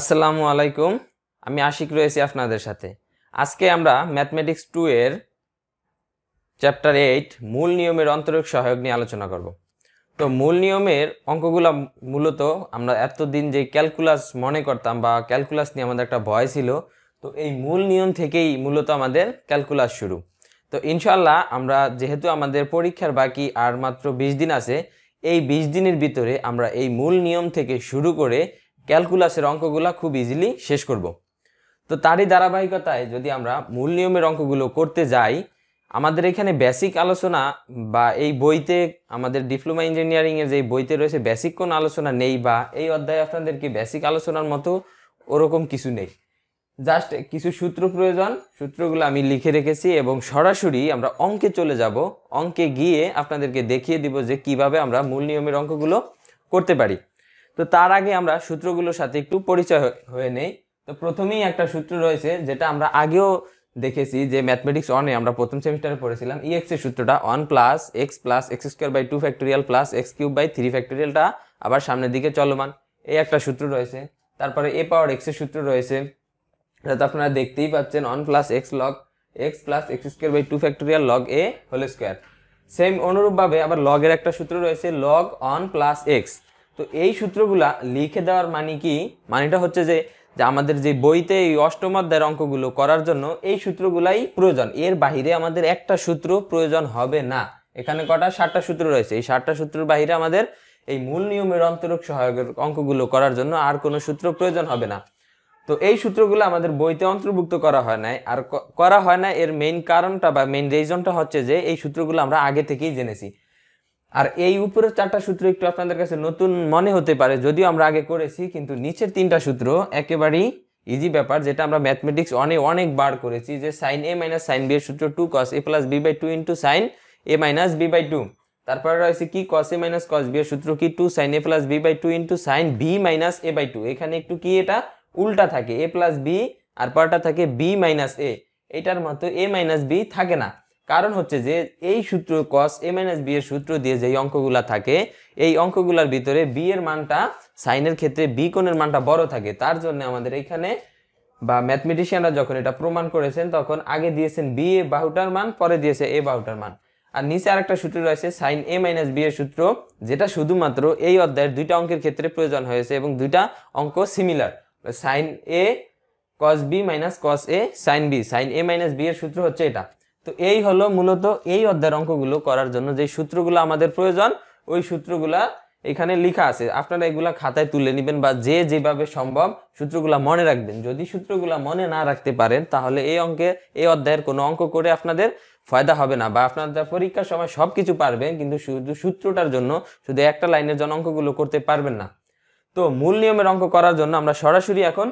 আসসালামু আলাইকুম আমি আশিক রয়েছি আপনাদের সাথে আজকে আমরা ম্যাথমেটিক্স টু এর চ্যাপ্টার এইট মূল নিয়মের অন্তরিক সহায়ক নিয়ে আলোচনা করব তো মূল নিয়মের অঙ্কগুলো মূলত আমরা এতদিন যে ক্যালকুলাস মনে করতাম বা ক্যালকুলাস নিয়ে আমাদের একটা ভয় ছিল তো এই মূল নিয়ম থেকেই মূলত আমাদের ক্যালকুলাস শুরু তো ইনশাল্লাহ আমরা যেহেতু আমাদের পরীক্ষার বাকি আর মাত্র বিশ দিন আছে এই বিশ দিনের ভিতরে আমরা এই মূল নিয়ম থেকে শুরু করে ক্যালকুলাসের অঙ্কগুলো খুব ইজিলি শেষ করব। তো তারই ধারাবাহিকতায় যদি আমরা মূল নিয়মের অঙ্কগুলো করতে যাই আমাদের এখানে বেসিক আলোচনা বা এই বইতে আমাদের ডিপ্লোমা ইঞ্জিনিয়ারিংয়ের যে বইতে রয়েছে বেসিক কোনো আলোচনা নেই বা এই অধ্যায়ে আপনাদেরকে বেসিক আলোচনার মতো ওরকম কিছু নেই জাস্ট কিছু সূত্র প্রয়োজন সূত্রগুলো আমি লিখে রেখেছি এবং সরাসরি আমরা অঙ্কে চলে যাব অঙ্কে গিয়ে আপনাদেরকে দেখিয়ে দিব যে কিভাবে আমরা মূল নিয়মের অঙ্কগুলো করতে পারি তো তার আগে আমরা সূত্রগুলোর সাথে একটু পরিচয় হয়ে নেই তো প্রথমেই একটা সূত্র রয়েছে যেটা আমরা আগেও দেখেছি যে ম্যাথমেটিক্স ওয়ানে আমরা প্রথম সেমিস্টারে পড়েছিলাম ই e এক্সের সূত্রটা one plus x plus x square by two factorial plus x cube by three ফ্যাক্টোরিয়ালটা আবার সামনের দিকে চলমান এই একটা সূত্র রয়েছে তারপরে এ পাওয়ার এক্সের সূত্র রয়েছে এটা তো আপনারা দেখতেই পাচ্ছেন one plus x log x plus x square by two factorial log a whole square same অনুরূপভাবে আবার লগের একটা সূত্র রয়েছে লগ অন প্লাস এক্স তো এই সূত্রগুলা লিখে দেওয়ার মানে কি মানেটা হচ্ছে যে যে আমাদের যে বইতে এই অষ্টম অধ্যায়ের অঙ্কগুলো করার জন্য এই সূত্রগুলাই প্রয়োজন এর বাহিরে আমাদের একটা সূত্র প্রয়োজন হবে না এখানে কটা ষাটটা সূত্র রয়েছে এই ষাটটা সূত্রের বাহিরে আমাদের এই মূল নিয়মের অন্তরক সহায়কের অঙ্কগুলো করার জন্য আর কোনো সূত্র প্রয়োজন হবে না তো এই সূত্রগুলো আমাদের বইতে অন্তর্ভুক্ত করা হয় না আর করা হয় না এর মেইন কারণটা বা মেইন রিজনটা হচ্ছে যে এই সূত্রগুলো আমরা আগে থেকেই জেনেছি আর এই উপরের চারটা সূত্র একটু আপনাদের কাছে নতুন মনে হতে পারে যদিও আমরা আগে করেছি কিন্তু নিচের তিনটা সূত্র একেবারেই ইজি ব্যাপার যেটা আমরা ম্যাথমেটিক্স অনেক অনেক বার করেছি যে sine A minus sine B এর সূত্র two cos A plus B by two into sine A minus B by two তারপরে রয়েছে কি কস এ মাইনাস কস বি এর সূত্র কি two sine A plus B by two into sine B minus A by two এখানে একটু কি এটা উল্টা থাকে এ প্লাস বি আর পরটা থাকে বি মাইনাস এ এটার মতো এ মাইনাস বি থাকে না কারণ হচ্ছে যে এই সূত্র কস এ মাইনাস বি এর সূত্র দিয়ে যেই অঙ্কগুলা থাকে এই অঙ্কগুলার ভিতরে বি এর মানটা সাইনের ক্ষেত্রে বি কোণের মানটা বড় থাকে তার জন্য আমাদের এখানে বা ম্যাথমেটিশিয়ানরা যখন এটা প্রমাণ করেছেন তখন আগে দিয়েছেন বি এ বাহুটার মান পরে দিয়েছে এ বাহুটার মান আর নিচে আরেকটা সূত্র রয়েছে সাইন এ মাইনাস বি এর সূত্র যেটা শুধুমাত্র এই অধ্যায়ের দুইটা অঙ্কের ক্ষেত্রে প্রয়োজন হয়েছে এবং দুইটা অঙ্ক similar sine A cos B minus cos A sine B sine A minus B এর সূত্র হচ্ছে এটা তো এই হলো মূলত এই অধ্যায়ের অঙ্কগুলো করার জন্য যে সূত্রগুলো আমাদের প্রয়োজন ওই সূত্রগুলা এখানে লেখা আছে আপনারা এগুলা খাতায় তুলে নেবেন বা যে যেভাবে সম্ভব সূত্রগুলা মনে রাখবেন যদি সূত্রগুলা মনে না রাখতে পারেন তাহলে এই অঙ্কে এই অধ্যায়ের কোনো অঙ্ক করে আপনাদের ফায়দা হবে না বা আপনারা পরীক্ষার সময় সব কিছু পারবেন কিন্তু শুধু সূত্রটার জন্য শুধু একটা লাইনের জন্য অঙ্কগুলো করতে পারবেন না তো মূল নিয়মের অঙ্ক করার জন্য আমরা সরাসরি এখন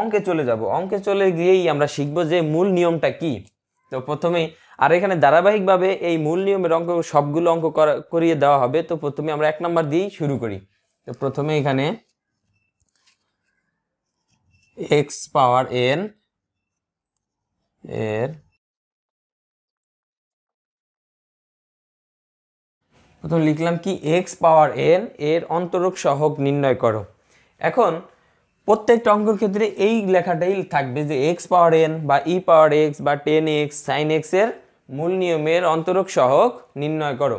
অঙ্কে চলে যাব অঙ্কে চলে গিয়েই আমরা শিখব যে মূল নিয়মটা কি তো প্রথমেই আর এখানে ধারাবাহিকভাবে এই মূল নিয়মের অঙ্ক সবগুলো অঙ্ক করিয়ে দেওয়া হবে তো প্রথমে আমরা এক নম্বর দিয়েই শুরু করি তো প্রথমে এখানে এক্স পাওয়ার এন এর প্রথম লিখলাম কি এক্স পাওয়ার এন এর অন্তরক সহক নির্ণয় করো এখন প্রত্যেকটা অঙ্কর ক্ষেত্রে এই লেখাটাই থাকবে যে এক্স পাওয়ার এন বা ই পাওয়ার এক্স বা টেন এক্স সাইন এক্সের মূল নিয়মের অন্তরক সহক নির্ণয় করো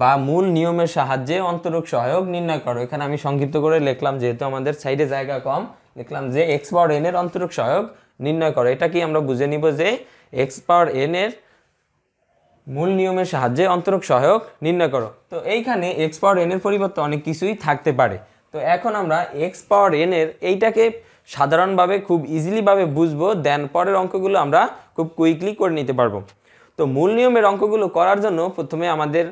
বা মূল নিয়মের সাহায্যে অন্তরক সহায়ক নির্ণয় করো এখানে আমি সংক্ষিপ্ত করে লিখলাম যেহেতু আমাদের সাইডে জায়গা কম লিখলাম যে এক্স পাওয়ার এন এর অন্তরক সহায়ক নির্ণয় করো এটা কি আমরা বুঝে নিব যে এক্স পাওয়ার এন এর মূল নিয়মের সাহায্যে অন্তরক সহায়ক নির্ণয় করো তো এইখানে এক্স পাওয়ার এন এর পরিবর্তে অনেক কিছুই থাকতে পারে তো এখন আমরা এক্স পাওয়ার এন এর এইটাকে সাধারণভাবে খুব ইজিলিভাবে বুঝবো দেন পরের অঙ্কগুলো আমরা খুব কুইকলি করে নিতে পারবো তো মূল নিয়মের অঙ্কগুলো করার জন্য প্রথমে আমাদের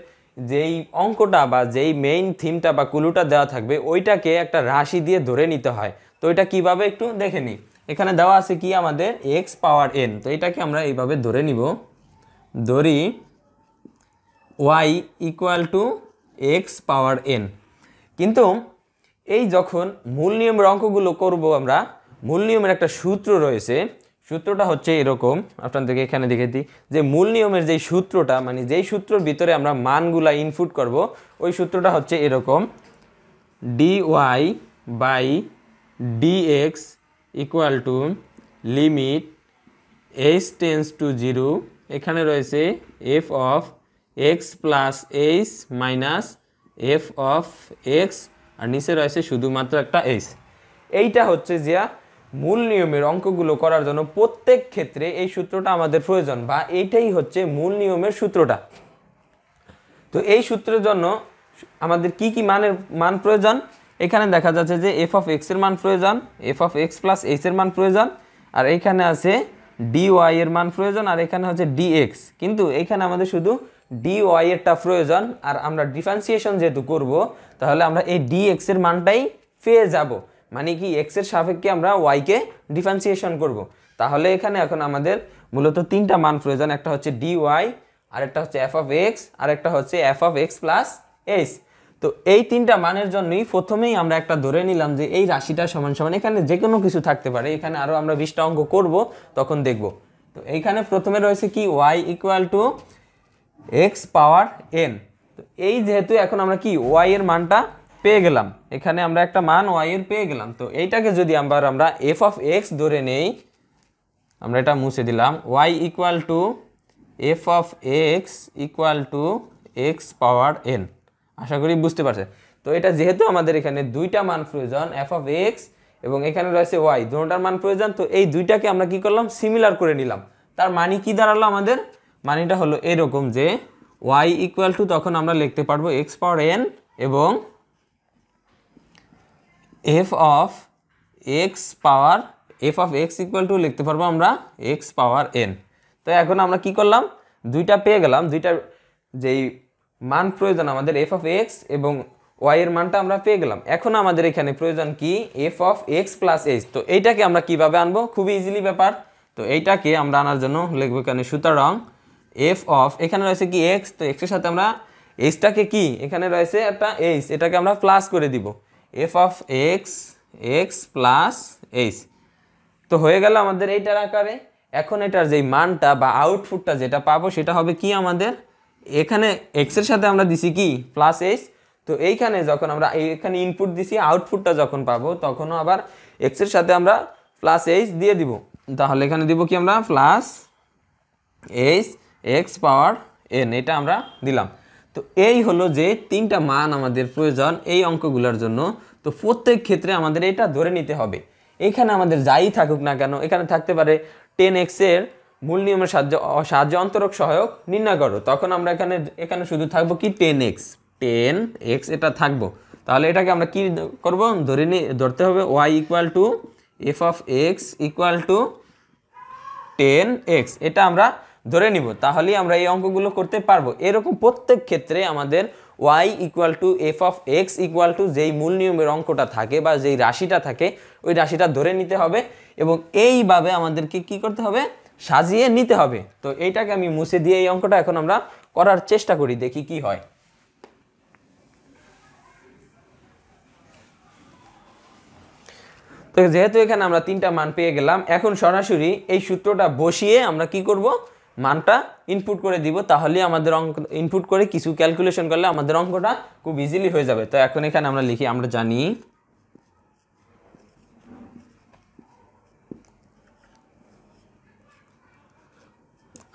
যেই অঙ্কটা বা যেই মেইন থিমটা বা কুলুটা দেওয়া থাকবে ওইটাকে একটা রাশি দিয়ে ধরে নিতে হয় তো এটা কিভাবে একটু দেখে নিই এখানে দেওয়া আছে কি আমাদের এক্স পাওয়ার এন তো এটাকে আমরা এইভাবে ধরে নিব ধরি y equal to x power n কিন্তু এই যখন মূল নিয়মের অঙ্কগুলো করব আমরা মূল নিয়মের একটা সূত্র রয়েছে সূত্রটা হচ্ছে এরকম আপনাদেরকে এখানে দেখে দিই যে মূল নিয়মের যেই সূত্রটা মানে যেই সূত্রর ভিতরে আমরা মানগুলা ইনপুট করব ওই সূত্রটা হচ্ছে এরকম dy by dx equal to limit h tends to zero এখানে রয়েছে f of x plus h minus f of x আর নিচে রয়েছে শুধুমাত্র একটা এইচ এইটা হচ্ছে যা মূল নিয়মের অঙ্কগুলো করার জন্য প্রত্যেক ক্ষেত্রে এই সূত্রটা আমাদের প্রয়োজন বা এইটাই হচ্ছে মূল নিয়মের সূত্রটা তো এই সূত্রের জন্য আমাদের কি কি মানের মান প্রয়োজন এখানে দেখা যাচ্ছে যে এফ অফ এক্সের মান প্রয়োজন এফ অফ এক্স প্লাস এর মান প্রয়োজন আর এখানে আছে ডি ওয়াই এর মান প্রয়োজন আর এখানে হচ্ছে ডি এক্স কিন্তু এখানে আমাদের শুধু ডি ওয়াই এরটা প্রয়োজন আর আমরা ডিফারেন্সিয়েশন যেহেতু করব তাহলে আমরা এই ডি মানটাই পেয়ে যাব মানে কি এক্সের সাপেক্ষে আমরা ওয়াইকে ডিফারেন্সিয়েশন করব। তাহলে এখানে এখন আমাদের মূলত তিনটা মান প্রয়োজন একটা হচ্ছে ডি ওয়াই আরেকটা হচ্ছে এফ অফ এক্স আরেকটা হচ্ছে f of x plus s তো এই তিনটা মানের জন্যই প্রথমেই আমরা একটা ধরে নিলাম যে এই রাশিটা সমান সমান এখানে যে কোনো কিছু থাকতে পারে এখানে আরও আমরা বিশটা অঙ্ক করব তখন দেখব তো এইখানে প্রথমে রয়েছে কি y equal to x power n তো এই যেহেতু এখন আমরা কি ওয়াই এর মানটা পেয়ে গেলাম এখানে আমরা একটা মান ওয়াইয়ের পেয়ে গেলাম তো এইটাকে যদি আবার আমরা এফ অফ এক্স ধরে নেই আমরা এটা মুছে দিলাম y equal to f of x equal to x power n আশা করি বুঝতে পারছে তো এটা যেহেতু আমাদের এখানে দুইটা মান প্রয়োজন এফ অফ এক্স এবং এখানে রয়েছে ওয়াই দুটার মান প্রয়োজন তো এই দুইটাকে আমরা কি করলাম সিমিলার করে নিলাম তার মানি কি দাঁড়ালো আমাদের মানিটা হলো এরকম যে ওয়াই ইকুয়াল টু তখন আমরা লিখতে পারবো এক্স পাওয়ার এন এবং f of x power f of x equal to লিখতে পারবো আমরা এক্স পাওয়ার এন তো এখন আমরা কি করলাম দুইটা পেয়ে গেলাম দুইটা যেই মান প্রয়োজন আমাদের এফ অফ এক্স এবং ওয়াই এর মানটা আমরা পেয়ে গেলাম এখন আমাদের এখানে প্রয়োজন কি f of x plus h তো এইটাকে আমরা কিভাবে আনবো খুবই ইজিলি ব্যাপার তো এইটাকে আমরা আনার জন্য লিখবো এখানে সুতরাং এফ অফ এখানে রয়েছে কি এক্স তো এক্সের সাথে আমরা এইচটাকে কি এখানে রয়েছে একটা এইচ এটাকে আমরা প্লাস করে দিব f of x x plus h তো হয়ে গেল আমাদের এইটার আকারে এখন এটার যেই মানটা বা আউটপুটটা যেটা পাবো সেটা হবে কি আমাদের এখানে এক্সের সাথে আমরা দিছি কি প্লাস এইচ তো এইখানে যখন আমরা এখানে ইনপুট দিছি আউটপুটটা যখন পাবো তখনও আবার এক্সের সাথে আমরা প্লাস এইচ দিয়ে দিব তাহলে এখানে দিব কি আমরা plus h x power n এটা আমরা দিলাম তো এই হলো যে তিনটা মান আমাদের প্রয়োজন এই অঙ্কগুলোর জন্য তো প্রত্যেক ক্ষেত্রে আমাদের এটা ধরে নিতে হবে এখানে আমাদের যাই থাকুক না কেন এখানে থাকতে পারে টেন এক্সের মূল নিয়মের সাহায্য সাহায্য অন্তরক সহায়ক নির্ণয় করো তখন আমরা এখানে এখানে শুধু থাকবো কি টেন এক্স টেন এক্স এটা থাকবো তাহলে এটাকে আমরা কী করব ধরে নি ধরতে হবে y equal to f of x equal to ten x এটা আমরা ধরে নিব তাহলেই আমরা এই অঙ্কগুলো করতে পারবো এরকম প্রত্যেক ক্ষেত্রে আমাদের y equal to f of x equal to যেই মূল নিয়মের অঙ্কটা থাকে বা যেই রাশিটা থাকে ওই রাশিটা ধরে নিতে হবে এবং এইভাবে আমাদেরকে কি করতে হবে সাজিয়ে নিতে হবে তো এইটাকে আমি মুছে দিয়ে এই অঙ্কটা এখন আমরা করার চেষ্টা করি দেখি কি হয় তো যেহেতু এখানে আমরা তিনটা মান পেয়ে গেলাম এখন সরাসরি এই সূত্রটা বসিয়ে আমরা কি করব মানটা ইনপুট করে দিব তাহলে আমাদের অঙ্ক ইনপুট করে কিছু ক্যালকুলেশন করলে আমাদের অঙ্কটা খুব ইজিলি হয়ে যাবে তো এখন এখানে আমরা লিখি আমরা জানি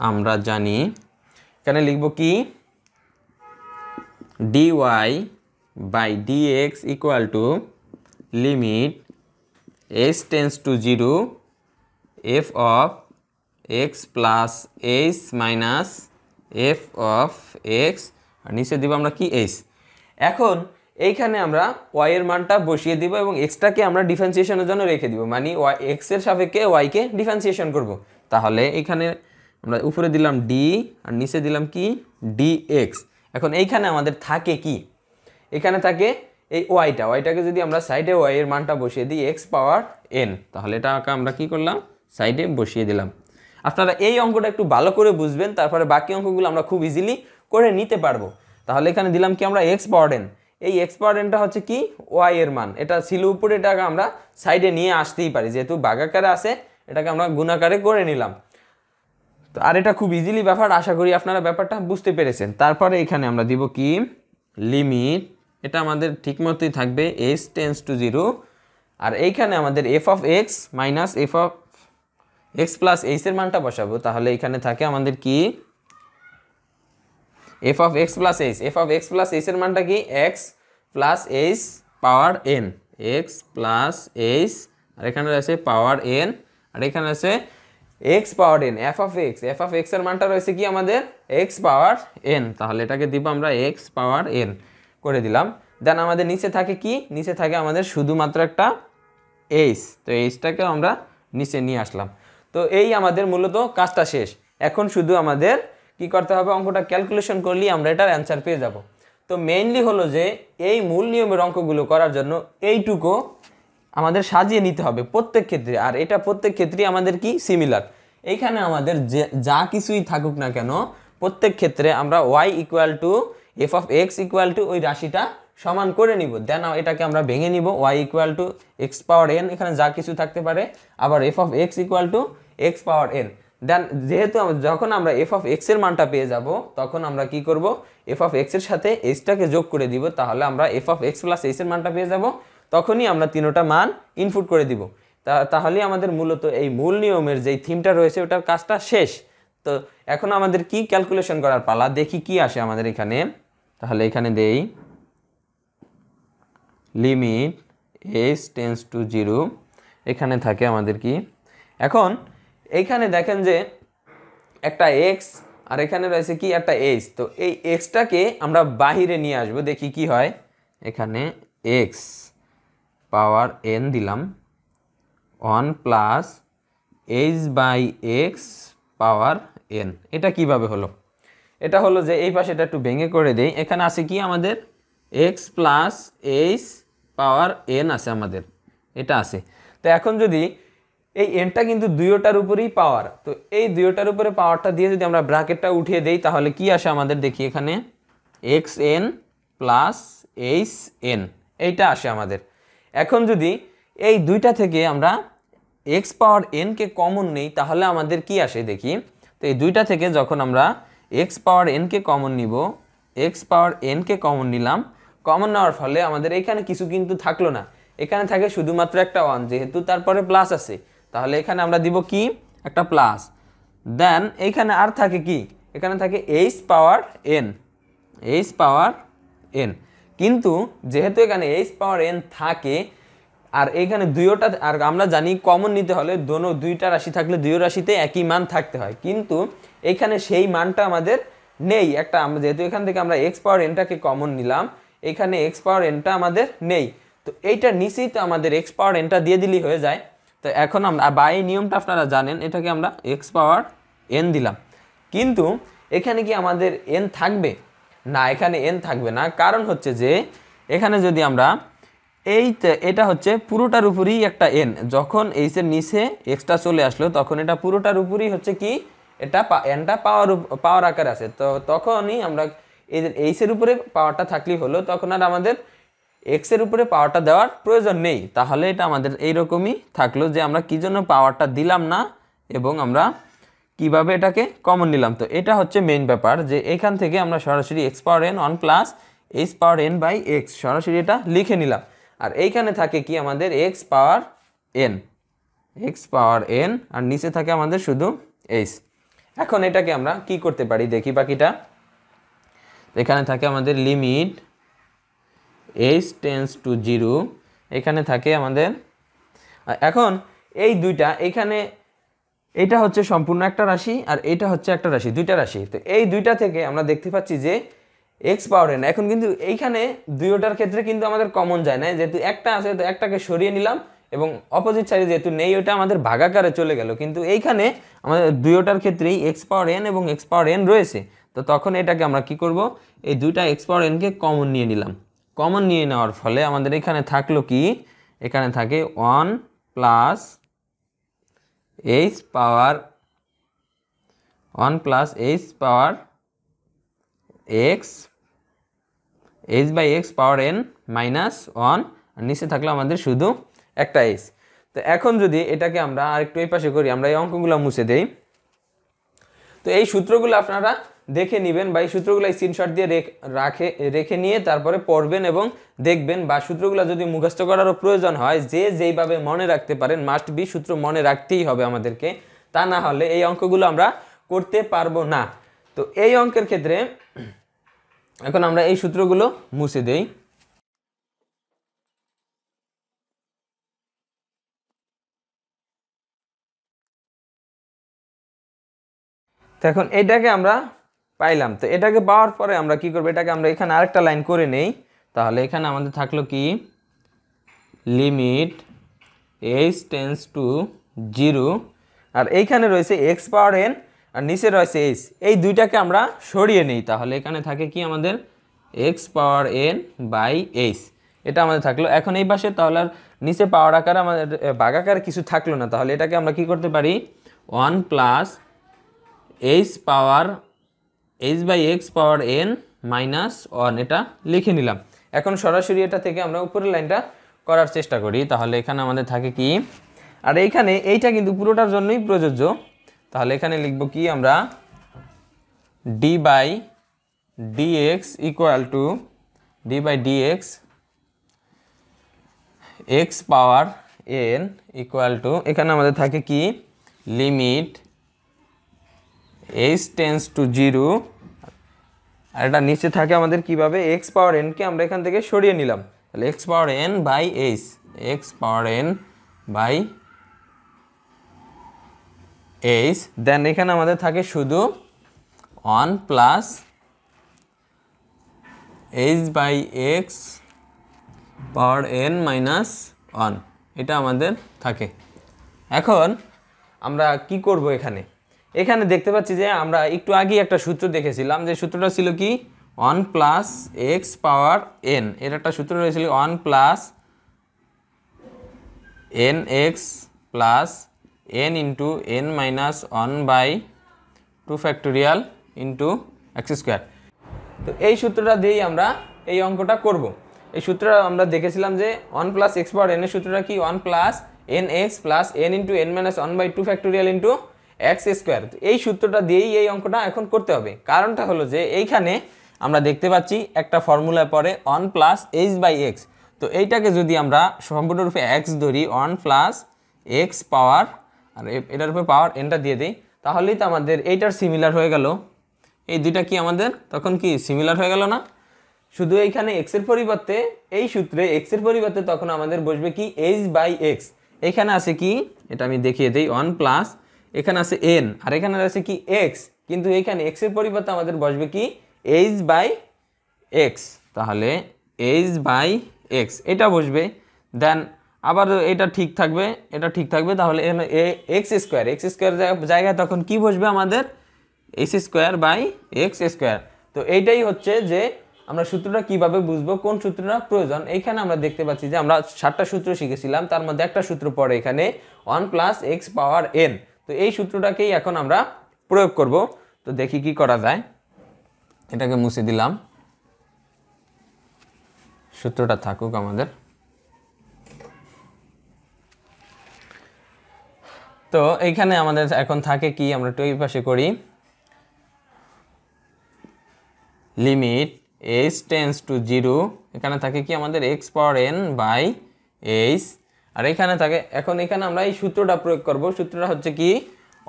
আমরা জানি এখানে লিখব কি dy by dx equal to limit s tends to zero f of x plus h minus f of x আর নিচে দিব আমরা কি এইচ এখন এইখানে আমরা ওয়াই এর মানটা বসিয়ে দিব এবং এক্সটাকে আমরা ডিফারেন্সিয়েশনের জন্য রেখে দিব মানে ওয়াই এক্স এর সাপেক্ষে ওয়াইকে ডিফারেন্সিয়েশন করব তাহলে এখানে আমরা উপরে দিলাম ডি আর নিচে দিলাম কি ডি এক্স এখন এইখানে আমাদের থাকে কি এখানে থাকে এই ওয়াইটা ওয়াইটাকে যদি আমরা সাইডে ওয়াই এর মানটা বসিয়ে দিই এক্স পাওয়ার এন তাহলে এটাকে আমরা কি করলাম সাইডে বসিয়ে দিলাম আপনারা এই অঙ্কটা একটু ভালো করে বুঝবেন তারপরে বাকি অঙ্কগুলো আমরা খুব ইজিলি করে নিতে পারবো তাহলে এখানে দিলাম কি আমরা এক্স পাওয়ার এই এক্স পাওয়ার হচ্ছে কি ওয়াই এর মান এটা ছিল উপরে এটাকে আমরা সাইডে নিয়ে আসতেই পারি যেহেতু বাগাকারে আছে এটাকে আমরা গুণাকারে করে নিলাম তো আর এটা খুব ইজিলি ব্যাপার আশা করি আপনারা ব্যাপারটা বুঝতে পেরেছেন তারপরে এখানে আমরা দিব কি লিমিট এটা আমাদের ঠিক মতোই থাকবে এস টেন্স টু জিরো আর এইখানে আমাদের f of x minus f of x plus এইচের মানটা বসাবো তাহলে এখানে থাকে আমাদের কি f of x plus h f of x plus এইচের মানটা কি x plus h power n x plus h আর এখানে রয়েছে পাওয়ার এন আর এখানে আছে x power n f of x f of x মানটা রয়েছে কি আমাদের এক্স পাওয়ার এন তাহলে এটাকে দিব আমরা এক্স পাওয়ার এন করে দিলাম দেন আমাদের নিচে থাকে কি নিচে থাকে আমাদের শুধুমাত্র একটা এইচ তো এইচটাকে আমরা নিচে নিয়ে আসলাম তো এই আমাদের মূলত কাজটা শেষ এখন শুধু আমাদের কি করতে হবে অঙ্কটা ক্যালকুলেশন করলেই আমরা এটার অ্যান্সার পেয়ে যাব তো মেইনলি হলো যে এই মূল নিয়মের অঙ্কগুলো করার জন্য এইটুকু আমাদের সাজিয়ে নিতে হবে প্রত্যেক ক্ষেত্রে আর এটা প্রত্যেক ক্ষেত্রে আমাদের কি সিমিলার এইখানে আমাদের যে যা কিছুই থাকুক না কেন প্রত্যেক ক্ষেত্রে আমরা y equal to f of x equal to ওই রাশিটা সমান করে নিব দেন এটাকে আমরা ভেঙে নিব y equal to x power n এখানে যা কিছু থাকতে পারে আবার f of x equal to x power n then যেহেতু যখন আমরা এফ অফ এক্সের মানটা পেয়ে যাব তখন আমরা কি করব এফ অফ এক্সের সাথে এইচটাকে যোগ করে দিব তাহলে আমরা f of x plus h মানটা পেয়ে যাব তখনই আমরা তিনোটা মান ইনপুট করে দিব তাহলে আমাদের মূলত এই মূল নিয়মের যেই থিমটা রয়েছে ওটার কাজটা শেষ তো এখন আমাদের কি ক্যালকুলেশন করার পালা দেখি কি আসে আমাদের এখানে তাহলে এখানে দেই limit s tends to zero এখানে থাকে আমাদের কি এখন এইখানে দেখেন যে একটা এক্স আর এখানে রয়েছে কি একটা এইচ তো এই এক্সটাকে আমরা বাহিরে নিয়ে আসবো দেখি কি হয় এখানে এক্স পাওয়ার এন দিলাম one plus h by x power n এটা কিভাবে হলো এটা হলো যে এই পাশে এটা একটু ভেঙে করে দেই এখানে আছে কি আমাদের x plus h power n আছে আমাদের এটা আছে তো এখন যদি এই এনটা কিন্তু দুইওটার উপরেই পাওয়ার তো এই দুয়োটার উপরে পাওয়ারটা দিয়ে যদি আমরা ব্র্যাকেটটা উঠিয়ে দেই তাহলে কি আসে আমাদের দেখি এখানে x n plus h n এইটা আসে আমাদের এখন যদি এই দুইটা থেকে আমরা এক্স পাওয়ার এনকে কমন নেই তাহলে আমাদের কি আসে দেখি তো এই দুইটা থেকে যখন আমরা এক্স পাওয়ার এনকে কমন নিব এক্স পাওয়ার এনকে কমন নিলাম কমন নেওয়ার ফলে আমাদের এখানে কিছু কিন্তু থাকলো না এখানে থাকে শুধুমাত্র একটা ওয়ান যেহেতু তারপরে প্লাস আছে তাহলে এখানে আমরা দিব কি একটা প্লাস দেন এইখানে আর থাকে কি এখানে থাকে h power n h power n কিন্তু যেহেতু এখানে এইচ পাওয়ার এন থাকে আর এইখানে দুইওটা আর আমরা জানি কমন নিতে হলে দোনো দুইটা রাশি থাকলে দুই রাশিতে একই মান থাকতে হয় কিন্তু এখানে সেই মানটা আমাদের নেই একটা আমরা যেহেতু এখান থেকে আমরা এক্স পাওয়ার এনটাকে কমন নিলাম এখানে এক্স পাওয়ার এনটা আমাদের নেই তো এইটা নিচেই তো আমাদের এক্স পাওয়ার এনটা দিয়ে দিলেই হয়ে যায় তো এখন আমরা বাই নিয়মটা আপনারা জানেন এটাকে আমরা এক্স পাওয়ার এন দিলাম কিন্তু এখানে কি আমাদের এন থাকবে না এখানে এন থাকবে না কারণ হচ্ছে যে এখানে যদি আমরা এই এটা হচ্ছে পুরোটার উপরেই একটা এন যখন এইসের নিচে এক্সট্রা চলে আসলো তখন এটা পুরোটার উপরেই হচ্ছে কি এটা এনটা পাওয়ার পাওয়ার আকারে আছে তো তখনই আমরা এইসের উপরে পাওয়ারটা থাকলেই হলো তখন আর আমাদের এক্সের উপরে পাওয়ারটা দেওয়ার প্রয়োজন নেই তাহলে এটা আমাদের এইরকমই থাকলো যে আমরা কী জন্য পাওয়ারটা দিলাম না এবং আমরা কিভাবে এটাকে কমন নিলাম তো এটা হচ্ছে মেইন ব্যাপার যে এখান থেকে আমরা সরাসরি x power n one plus h power n by x সরাসরি এটা লিখে নিলাম আর এইখানে থাকে কি আমাদের x power n x power n আর নিচে থাকে আমাদের শুধু এইচ এখন এটাকে আমরা কি করতে পারি দেখি বাকিটা এখানে থাকে আমাদের limit h tends to zero এখানে থাকে আমাদের এখন এই দুইটা এখানে এটা হচ্ছে সম্পূর্ণ একটা রাশি আর এটা হচ্ছে একটা রাশি দুইটা রাশি তো এই দুইটা থেকে আমরা দেখতে পাচ্ছি যে এক্স পাওয়ার এন এখন কিন্তু এইখানে দুইটার ক্ষেত্রে কিন্তু আমাদের কমন যায় না যেহেতু একটা আছে তো একটাকে সরিয়ে নিলাম এবং অপোজিট সাইডে যেহেতু নেই ওটা আমাদের ভাগাকারে চলে গেল কিন্তু এইখানে আমাদের দুইটার ক্ষেত্রেই এক্স পাওয়ার এন এবং এক্স পাওয়ার এন রয়েছে তো তখন এটাকে আমরা কি করব এই দুইটা এক্স পাওয়ার এনকে কমন নিয়ে নিলাম কমন নিয়ে নেওয়ার ফলে আমাদের এখানে থাকলো কি এখানে থাকে one plus h power one plus h power x h by x power n minus one আর নিচে থাকলো আমাদের শুধু একটা এইচ তো এখন যদি এটাকে আমরা আরেকটু এই পাশে করি আমরা এই অঙ্কগুলো মুছে দেই তো এই সূত্রগুলো আপনারা দেখে নেবেন বা এই সূত্রগুলো স্ক্রিনশট দিয়ে রাখে রেখে নিয়ে তারপরে পড়বেন এবং দেখবেন বা সূত্রগুলো যদি মুখস্থ করারও প্রয়োজন হয় যে যেইভাবে মনে রাখতে পারেন মাস্ট বি সূত্র মনে রাখতেই হবে আমাদেরকে তা না হলে এই অঙ্কগুলো আমরা করতে পারবো না তো এই অঙ্কের ক্ষেত্রে এখন আমরা এই সূত্রগুলো মুছে দেই এখন এটাকে আমরা পাইলাম তো এটাকে পাওয়ার পরে আমরা কি করবো এটাকে আমরা এখানে আরেকটা লাইন করে নেই তাহলে এখানে আমাদের থাকলো কি limit h tends to zero আর এইখানে রয়েছে এক্স পাওয়ার এন আর নিচে রয়েছে এইচ এই দুইটাকে আমরা সরিয়ে নিই তাহলে এখানে থাকে কি আমাদের x power n by h এটা আমাদের থাকলো এখন এই পাশে তাহলে আর নিচে পাওয়ার আকার আমাদের বাগাকার কিছু থাকলো না তাহলে এটাকে আমরা কি করতে পারি one plus h power h by x power n minus one এটা লিখে নিলাম এখন সরাসরি এটা থেকে আমরা উপরের লাইনটা করার চেষ্টা করি তাহলে এখানে আমাদের থাকে কি আর এইখানে এইটা কিন্তু পুরোটার জন্যই প্রযোজ্য তাহলে এখানে লিখব কি আমরা d by dx equal to d by dx x power n equal to এখানে আমাদের থাকে কি limit h tends to zero আর এটা নিচে থাকে আমাদের কিভাবে এক্স পাওয়ার এনকে আমরা এখান থেকে সরিয়ে নিলাম তাহলে x power n by h x power n by h then এখানে আমাদের থাকে শুধু one plus h by x power n minus one এটা আমাদের থাকে এখন আমরা কি করব এখানে এখানে দেখতে পাচ্ছি যে আমরা একটু আগেই একটা সূত্র দেখেছিলাম যে সূত্রটা ছিল কি one plus x power n এর একটা সূত্র রয়েছিল one plus n x plus n into n minus one by two factorial into x square তো এই সূত্রটা দিয়েই আমরা এই অঙ্কটা করব এই সূত্রটা আমরা দেখেছিলাম যে ওয়ান প্লাস এক্স পাওয়ার এনের সূত্রটা কি one plus n x plus n into n minus one by two factorial into x square এই সূত্রটা দিয়েই এই অঙ্কটা এখন করতে হবে কারণটা হলো যে এইখানে আমরা দেখতে পাচ্ছি একটা ফর্মুলায় পরে one plus h by x তো এইটাকে যদি আমরা সম্পূর্ণরূপে এক্স ধরি ওয়ান প্লাস এক্স পাওয়ার আর এটার উপরে পাওয়ার এনটা দিয়ে দিই তাহলেই তো আমাদের এইটার সিমিলার হয়ে গেল এই দুইটা কি আমাদের তখন কি সিমিলার হয়ে গেল না শুধু এইখানে এক্সের পরিবর্তে এই সূত্রে এক্সের পরিবর্তে তখন আমাদের বসবে কি এইচ বাই এক্স এখানে আছে কি এটা আমি দেখিয়ে দিই ওয়ান প্লাস এখানে আছে এন আর এখানে আছে কি এক্স কিন্তু এখানে এক্সের পরিবর্তে আমাদের বসবে কি এইচ বাই এক্স তাহলে এইচ বাই এক্স এটা বসবে দেন আবার এটা ঠিক থাকবে এটা ঠিক থাকবে তাহলে এক্স স্কোয়ার এক্স স্কোয়ার জায়গায় তখন কি বসবে আমাদের x square by x square তো এইটাই হচ্ছে যে আমরা সূত্রটা কিভাবে বুঝবো কোন সূত্রটা প্রয়োজন এখানে আমরা দেখতে পাচ্ছি যে আমরা সাতটা সূত্র শিখেছিলাম তার মধ্যে একটা সূত্র পড়ে এখানে one plus x power n তো এই সূত্রটাকেই এখন আমরা প্রয়োগ করব তো দেখি কি করা যায় এটাকে মুছে দিলাম সূত্রটা থাকুক আমাদের তো এইখানে আমাদের এখন থাকে কি আমরা একটু পাশে করি limit h tends to zero এখানে থাকে কি আমাদের x power n by h আর এখানে থাকে এখন এখানে আমরা এই সূত্রটা প্রয়োগ করব সূত্রটা হচ্ছে কি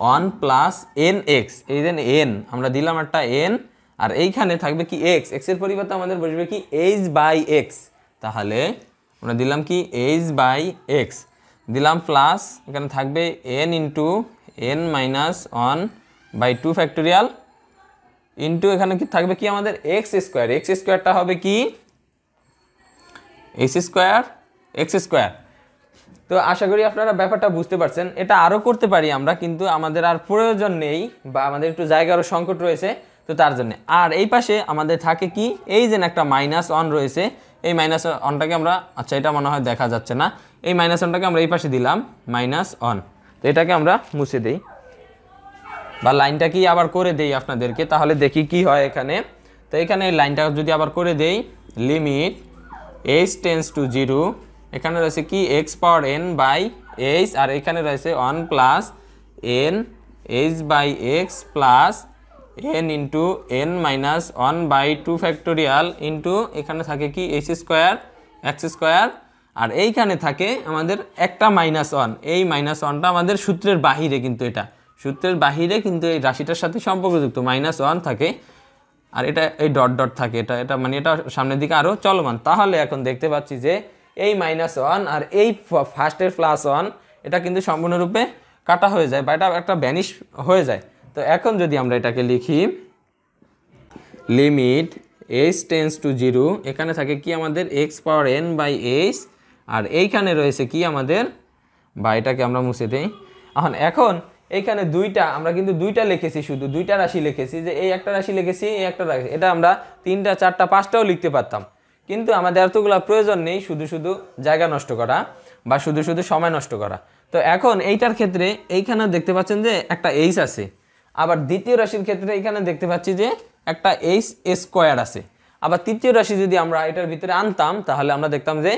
ওয়ান প্লাস এন এক্স এই যে এন আমরা দিলাম একটা এন আর এইখানে থাকবে কি এক্স এক্সের পরিবর্তে আমাদের বসবে কি এইচ বাই এক্স তাহলে আমরা দিলাম কি এইচ বাই এক্স দিলাম প্লাস এখানে থাকবে n into n minus one by two factorial into এখানে কি থাকবে কি আমাদের এক্স স্কোয়ার এক্স স্কোয়ারটা হবে কি এক্স স্কোয়ার এক্স স্কোয়ার তো আশা করি আপনারা ব্যাপারটা বুঝতে পারছেন এটা আরও করতে পারি আমরা কিন্তু আমাদের আর প্রয়োজন নেই বা আমাদের একটু জায়গারও সংকট রয়েছে তো তার জন্য আর এই পাশে আমাদের থাকে কি এই যে একটা মাইনাস অন রয়েছে এই মাইনাস অনটাকে আমরা আচ্ছা এটা মনে হয় দেখা যাচ্ছে না এই মাইনাস অনটাকে আমরা এই পাশে দিলাম মাইনাস অন তো এটাকে আমরা মুছে দিই বা লাইনটা কি আবার করে দেই আপনাদেরকে তাহলে দেখি কি হয় এখানে তো এখানে লাইনটা যদি আবার করে দেই limit h tends to zero এখানে রয়েছে কি x power n by h আর এখানে রয়েছে one plus n h by x plus n into n minus one by two factorial into এখানে থাকে কি এইচ স্কোয়ার এক্স স্কোয়ার আর এইখানে থাকে আমাদের একটা মাইনাস ওয়ান এই মাইনাস ওয়ানটা আমাদের সূত্রের বাহিরে কিন্তু এটা সূত্রের বাহিরে কিন্তু এই রাশিটার সাথে সম্পর্কযুক্ত মাইনাস ওয়ান থাকে আর এটা এই ডট ডট থাকে এটা এটা মানে এটা সামনের দিকে আরও চলমান তাহলে এখন দেখতে পাচ্ছি যে এই মাইনাস ওয়ান আর এই ফার্স্টের প্লাস ওয়ান এটা কিন্তু সম্পূর্ণরূপে কাটা হয়ে যায় বা এটা একটা ব্যানিশ হয়ে যায় তো এখন যদি আমরা এটাকে লিখি limit h tends to zero এখানে থাকে কি আমাদের x power n by h আর এইখানে রয়েছে কি আমাদের বা এটাকে আমরা মুছে দিই এখন এখন এইখানে দুইটা আমরা কিন্তু দুইটা লিখেছি শুধু দুইটা রাশি লিখেছি যে এই একটা রাশি লিখেছি এই একটা রাশি এটা আমরা তিনটা চারটা পাঁচটাও লিখতে পারতাম কিন্তু আমাদের এতগুলো প্রয়োজন নেই শুধু শুধু জায়গা নষ্ট করা বা শুধু শুধু সময় নষ্ট করা তো এখন এইটার ক্ষেত্রে এইখানে দেখতে পাচ্ছেন যে একটা এইচ আছে আবার দ্বিতীয় রাশির ক্ষেত্রে এখানে দেখতে পাচ্ছি যে একটা এইচ স্কোয়ার আছে আবার তৃতীয় রাশি যদি আমরা এটার ভিতরে আনতাম তাহলে আমরা দেখতাম যে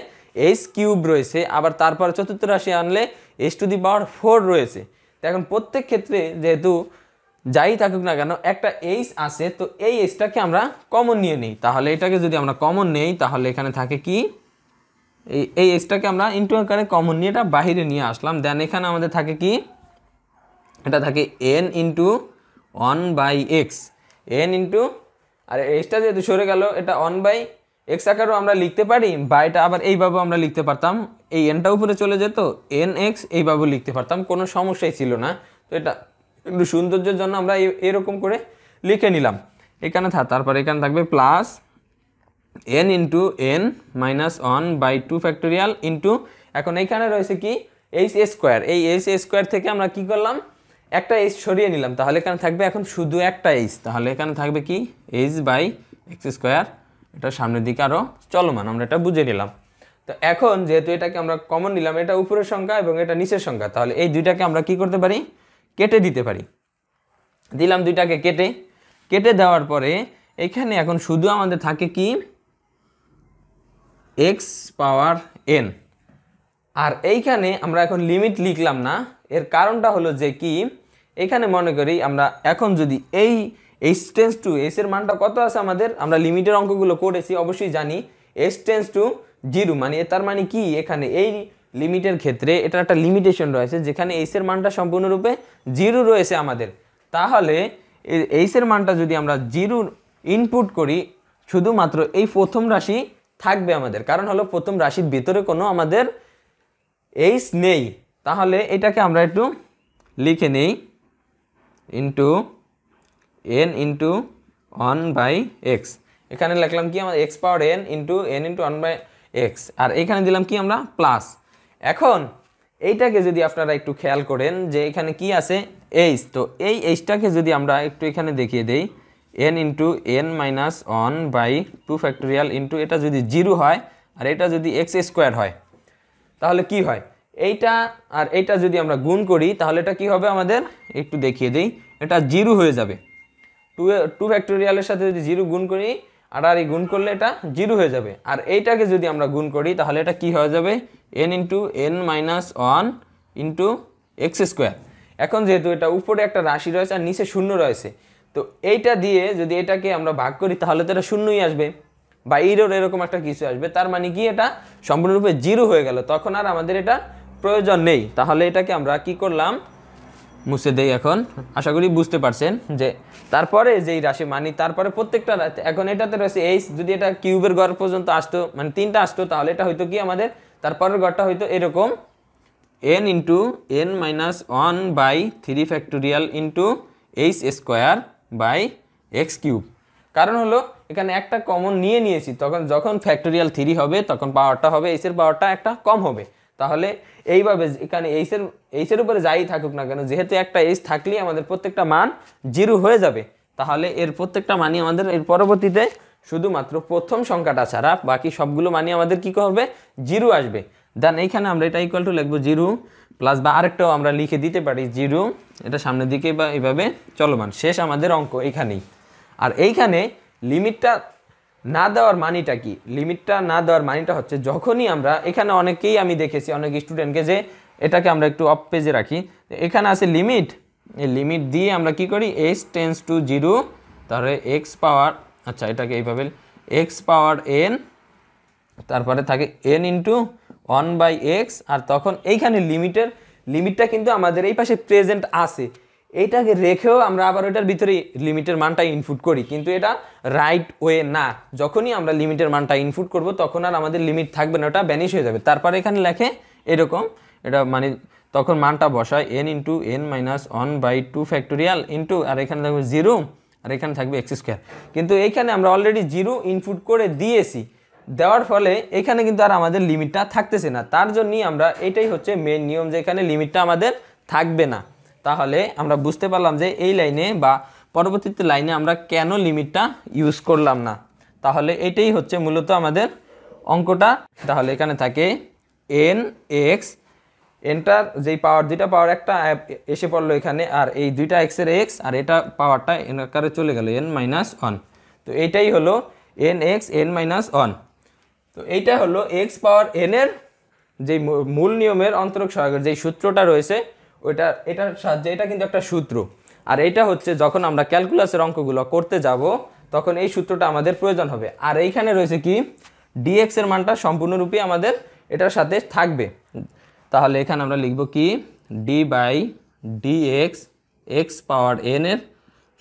এইচ কিউব রয়েছে আবার তারপর চতুর্থ রাশি আনলে h to the power four রয়েছে তো এখন প্রত্যেক ক্ষেত্রে যেহেতু যাই থাকুক না কেন একটা এইচ আছে তো এই এইসটাকে আমরা কমন নিয়ে নিই তাহলে এটাকে যদি আমরা কমন নেই তাহলে এখানে থাকে কি এই এই আমরা ইন্টু আকারে কমন নিয়ে এটা বাহিরে নিয়ে আসলাম দেন এখানে আমাদের থাকে কি এটা থাকে n into one by x n into আর এইসটা যেহেতু সরে গেল এটা ওয়ান বাই এক্স আকারও আমরা লিখতে পারি বা এটা আবার এইভাবে আমরা লিখতে পারতাম এই এনটা উপরে চলে যেত এন এক্স এইভাবেও লিখতে পারতাম কোনো সমস্যাই ছিল না তো এটা একটু সৌন্দর্যের জন্য আমরা এরকম করে লিখে নিলাম এখানে থাক তারপর এখানে থাকবে plus n into n minus one by two factorial into এখন এইখানে রয়েছে কি এইচ এ স্কোয়ার এই এইচ এ স্কোয়ার থেকে আমরা কি করলাম একটা এইচ সরিয়ে নিলাম তাহলে এখানে থাকবে এখন শুধু একটা এইচ তাহলে এখানে থাকবে কি এইচ বাই এক্স স্কোয়ার এটা সামনের দিকে আরও চলমান আমরা এটা বুঝে নিলাম তো এখন যেহেতু এটাকে আমরা কমন নিলাম এটা উপরের সংখ্যা এবং এটা নিচের সংখ্যা তাহলে এই দুইটাকে আমরা কি করতে পারি কেটে দিতে পারি দিলাম দুইটাকে কেটে কেটে দেওয়ার পরে এখানে এখন শুধু আমাদের থাকে কি এক্স পাওয়ার এন আর এইখানে আমরা এখন লিমিট লিখলাম না এর কারণটা হলো যে কি এখানে মনে করি আমরা এখন যদি এই এইস টেন্স টু এসের মানটা কত আছে আমাদের আমরা লিমিটের অঙ্কগুলো করেছি অবশ্যই জানি এস টেন্স টু জিরো মানে তার মানে কি এখানে এই লিমিটের ক্ষেত্রে এটা একটা লিমিটেশন রয়েছে যেখানে এইসের মানটা সম্পূর্ণরূপে জিরো রয়েছে আমাদের তাহলে এইসের মানটা যদি আমরা জিরো ইনপুট করি শুধুমাত্র এই প্রথম রাশি থাকবে আমাদের কারণ হলো প্রথম রাশির ভিতরে কোনো আমাদের এইস নেই তাহলে এটাকে আমরা একটু লিখে নেই into n into one by x এখানে লিখলাম কি আমাদের x power n into n into one by x আর এখানে দিলাম কি আমরা প্লাস এখন এইটাকে যদি আপনারা একটু খেয়াল করেন যে এখানে কি আছে এইচ তো এই এইচটাকে যদি আমরা একটু এখানে দেখিয়ে দেই n into n minus one by two factorial into এটা যদি জিরো হয় আর এটা যদি এক্স স্কোয়ার হয় তাহলে কি হয় এইটা আর এইটা যদি আমরা গুণ করি তাহলে এটা কি হবে আমাদের একটু দেখিয়ে দিই এটা জিরো হয়ে যাবে টু টু ফ্যাক্টোরিয়ালের সাথে যদি জিরো গুণ করি আর এই গুণ করলে এটা জিরো হয়ে যাবে আর এইটাকে যদি আমরা গুণ করি তাহলে এটা কি হয়ে যাবে n into n minus one into x square এখন যেহেতু এটা উপরে একটা রাশি রয়েছে আর নিচে শূন্য রয়েছে তো এইটা দিয়ে যদি এটাকে আমরা ভাগ করি তাহলে তো এটা শূন্যই আসবে বা ইরোর এরকম একটা কিছু আসবে তার মানে কি এটা সম্পূর্ণরূপে জিরো হয়ে গেল তখন আর আমাদের এটা প্রয়োজন নেই তাহলে এটাকে আমরা কি করলাম মুছে দেই এখন আশা করি বুঝতে পারছেন যে তারপরে যেই রাশি মানি তারপরে প্রত্যেকটা এখন এটাতে রয়েছে এইচ যদি এটা কিউবের ঘর পর্যন্ত আসতো মানে তিনটা আসতো তাহলে এটা হয়তো কি আমাদের তারপরের ঘরটা হয়তো এরকম n into n minus one by three factorial into h square by x cube কারণ হলো এখানে একটা কমন নিয়ে নিয়েছি তখন যখন ফ্যাক্টোরিয়াল থ্রি হবে তখন পাওয়ারটা হবে এইচের পাওয়ারটা একটা কম হবে তাহলে এইভাবে এখানে এইসের এইসের উপরে যাই থাকুক না কেন যেহেতু একটা এইস থাকলেই আমাদের প্রত্যেকটা মান জিরো হয়ে যাবে তাহলে এর প্রত্যেকটা মানই আমাদের এর পরবর্তীতে শুধুমাত্র প্রথম সংখ্যাটা ছাড়া বাকি সবগুলো মানই আমাদের কি করবে জিরো আসবে দেন এইখানে আমরা এটা ইকুয়াল টু লিখবো জিরো প্লাস বা আরেকটাও আমরা লিখে দিতে পারি জিরো এটা সামনের দিকে বা এইভাবে চলমান শেষ আমাদের অঙ্ক এখানেই আর এইখানে লিমিটটা না দেওয়ার মানিটা কি লিমিটটা না দেওয়ার মানিটা হচ্ছে যখনই আমরা এখানে অনেকেই আমি দেখেছি অনেক স্টুডেন্টকে যে এটাকে আমরা একটু অফ পেজে রাখি এখানে আছে লিমিট এই লিমিট দিয়ে আমরা কি করি এক্স টেন্স টু জিরো তারপরে এক্স পাওয়ার আচ্ছা এটাকে এইভাবে এক্স পাওয়ার এন তারপরে থাকে n into one by x আর তখন এইখানে লিমিটের লিমিটটা কিন্তু আমাদের এই পাশে প্রেজেন্ট আছে এইটাকে রেখেও আমরা আবার ওইটার ভিতরে লিমিটের মানটা ইনপুট করি কিন্তু এটা রাইট ওয়ে না যখনই আমরা লিমিটের মানটা ইনপুট করব তখন আর আমাদের লিমিট থাকবে না ওটা ব্যানিশ হয়ে যাবে তারপরে এখানে লেখে এরকম এটা মানে তখন মানটা বসায় n into n minus one by two factorial into আর এখানে থাকবে জিরো আর এখানে থাকবে এক্স স্কোয়ার কিন্তু এইখানে আমরা অলরেডি জিরো ইনপুট করে দিয়েছি দেওয়ার ফলে এখানে কিন্তু আর আমাদের লিমিটটা থাকতেছে না তার জন্যই আমরা এটাই হচ্ছে মেন নিয়ম যে এখানে লিমিটটা আমাদের থাকবে না তাহলে আমরা বুঝতে পারলাম যে এই লাইনে বা পরবর্তীতে লাইনে আমরা কেন লিমিটটা ইউজ করলাম না তাহলে এটাই হচ্ছে মূলত আমাদের অঙ্কটা তাহলে এখানে থাকে এন এক্স এনটার যেই পাওয়ার দুইটা পাওয়ার একটা এসে পড়লো এখানে আর এই দুইটা এক্সের এক্স আর এটা পাওয়ারটা এন আকারে চলে গেল এন মাইনাস ওয়ান তো এইটাই হলো n x n minus one তো এইটা হলো এক্স পাওয়ার এনের যেই মূল নিয়মের অন্তরক সহায়কের যেই সূত্রটা রয়েছে ওইটা এটার সাহায্যে এটা কিন্তু একটা সূত্র আর এটা হচ্ছে যখন আমরা ক্যালকুলাসের অঙ্কগুলো করতে যাব তখন এই সূত্রটা আমাদের প্রয়োজন হবে আর এইখানে রয়েছে কি ডিএক্স এর মানটা সম্পূর্ণরূপে আমাদের এটার সাথে থাকবে তাহলে এখানে আমরা লিখব কি d by d x x power n এর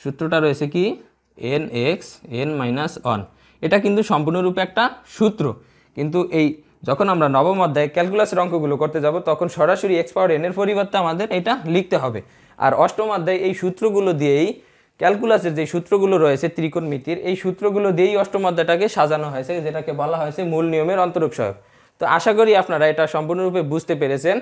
সূত্রটা রয়েছে কি n x n minus one এটা কিন্তু সম্পূর্ণরূপে একটা সূত্র কিন্তু এই যখন আমরা নবম অধ্যায়ে ক্যালকুলাসের অঙ্কগুলো করতে যাব তখন সরাসরি এক্স পাওয়ার এনের পরিবর্তে আমাদের এটা লিখতে হবে আর অষ্টম অধ্যায়ে এই সূত্রগুলো দিয়েই ক্যালকুলাসের যে সূত্রগুলো রয়েছে ত্রিকোণমিতির এই সূত্রগুলো দিয়েই অষ্টম অধ্যায়টাকে সাজানো হয়েছে যেটাকে বলা হয়েছে মূল নিয়মের অন্তরূপ সহায়ক তো আশা করি আপনারা এটা সম্পূর্ণরূপে বুঝতে পেরেছেন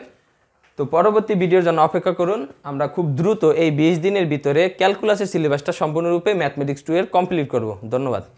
তো পরবর্তী ভিডিওর জন্য অপেক্ষা করুন আমরা খুব দ্রুত এই বিশ দিনের ভিতরে ক্যালকুলাসের সিলেবাসটা সম্পূর্ণরূপে ম্যাথমেটিক্স টু এর কমপ্লিট করব ধন্যবাদ